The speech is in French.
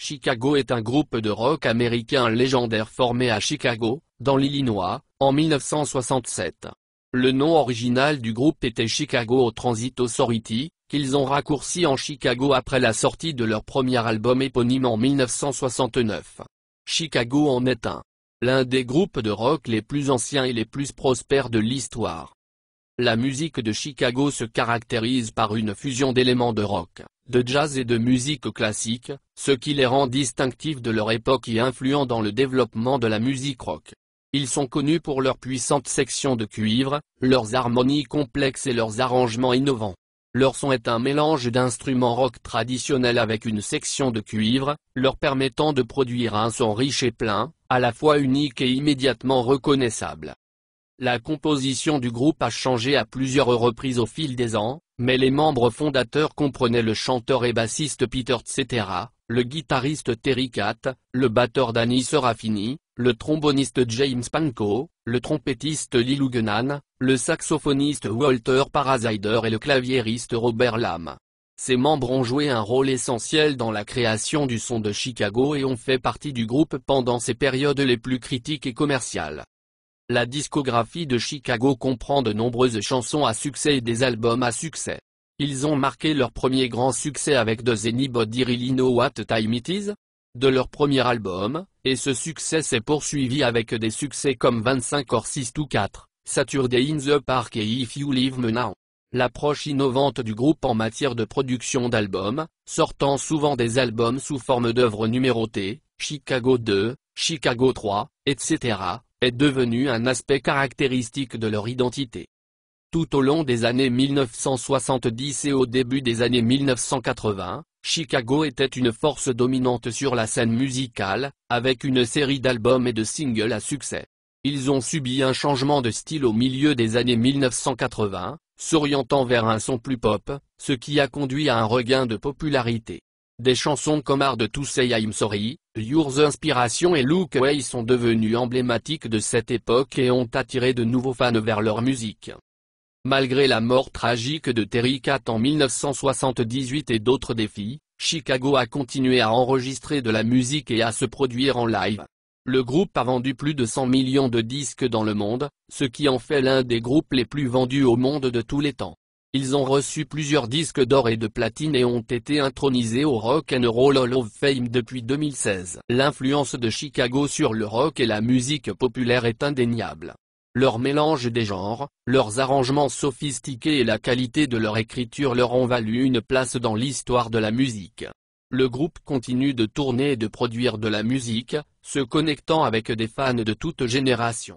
Chicago est un groupe de rock américain légendaire formé à Chicago, dans l'Illinois, en 1967. Le nom original du groupe était Chicago Transit Authority, qu'ils ont raccourci en Chicago après la sortie de leur premier album éponyme en 1969. Chicago en est un. L'un des groupes de rock les plus anciens et les plus prospères de l'histoire. La musique de Chicago se caractérise par une fusion d'éléments de rock, de jazz et de musique classique, ce qui les rend distinctifs de leur époque et influents dans le développement de la musique rock. Ils sont connus pour leurs puissantes sections de cuivre, leurs harmonies complexes et leurs arrangements innovants. Leur son est un mélange d'instruments rock traditionnels avec une section de cuivre, leur permettant de produire un son riche et plein, à la fois unique et immédiatement reconnaissable. La composition du groupe a changé à plusieurs reprises au fil des ans, mais les membres fondateurs comprenaient le chanteur et bassiste Peter Cetera, le guitariste Terry Cat, le batteur Danny Serafini, le tromboniste James Pankow, le trompettiste Lee Genan, le saxophoniste Walter Parasider et le claviériste Robert Lam. Ces membres ont joué un rôle essentiel dans la création du son de Chicago et ont fait partie du groupe pendant ses périodes les plus critiques et commerciales. La discographie de Chicago comprend de nombreuses chansons à succès et des albums à succès. Ils ont marqué leur premier grand succès avec The Anybody Really Know What Time It Is de leur premier album, et ce succès s'est poursuivi avec des succès comme 25 or 6 to 4, Saturday in the Park et If You Leave Me Now. L'approche innovante du groupe en matière de production d'albums, sortant souvent des albums sous forme d'œuvres numérotées, Chicago 2, Chicago 3, etc., est devenu un aspect caractéristique de leur identité. Tout au long des années 1970 et au début des années 1980, Chicago était une force dominante sur la scène musicale, avec une série d'albums et de singles à succès. Ils ont subi un changement de style au milieu des années 1980, s'orientant vers un son plus pop, ce qui a conduit à un regain de popularité. Des chansons comme Hard to Say I'm Sorry, Your Inspiration et Look Away sont devenues emblématiques de cette époque et ont attiré de nouveaux fans vers leur musique. Malgré la mort tragique de Terry Cat en 1978 et d'autres défis, Chicago a continué à enregistrer de la musique et à se produire en live. Le groupe a vendu plus de 100 millions de disques dans le monde, ce qui en fait l'un des groupes les plus vendus au monde de tous les temps. Ils ont reçu plusieurs disques d'or et de platine et ont été intronisés au Rock and Roll Hall of Fame depuis 2016. L'influence de Chicago sur le rock et la musique populaire est indéniable. Leur mélange des genres, leurs arrangements sophistiqués et la qualité de leur écriture leur ont valu une place dans l'histoire de la musique. Le groupe continue de tourner et de produire de la musique, se connectant avec des fans de toute génération.